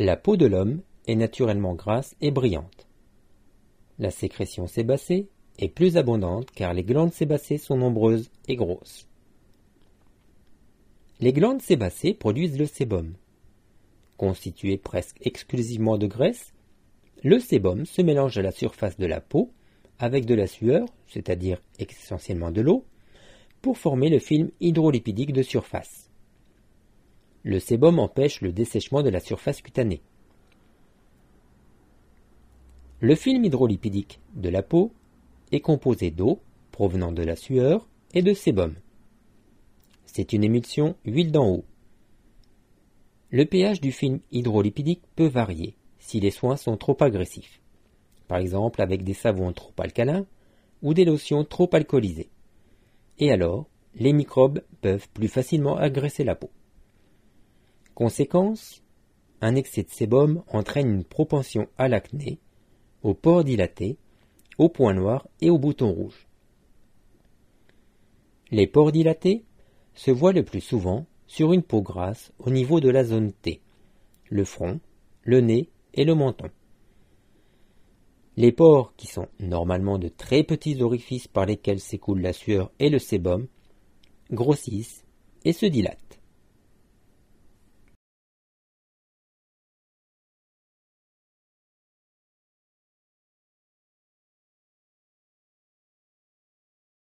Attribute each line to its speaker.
Speaker 1: La peau de l'homme est naturellement grasse et brillante. La sécrétion sébacée est plus abondante car les glandes sébacées sont nombreuses et grosses. Les glandes sébacées produisent le sébum. Constitué presque exclusivement de graisse, le sébum se mélange à la surface de la peau avec de la sueur, c'est-à-dire essentiellement de l'eau, pour former le film hydrolipidique de surface. Le sébum empêche le dessèchement de la surface cutanée. Le film hydrolipidique de la peau est composé d'eau provenant de la sueur et de sébum. C'est une émulsion huile d'en haut. Le pH du film hydrolipidique peut varier si les soins sont trop agressifs, par exemple avec des savons trop alcalins ou des lotions trop alcoolisées. Et alors, les microbes peuvent plus facilement agresser la peau. Conséquence, un excès de sébum entraîne une propension à l'acné, aux pores dilatés, aux points noirs et aux boutons rouges. Les pores dilatés se voient le plus souvent sur une peau grasse au niveau de la zone T, le front, le nez et le menton. Les pores, qui sont normalement de très petits orifices par lesquels s'écoule la sueur et le sébum, grossissent et se dilatent.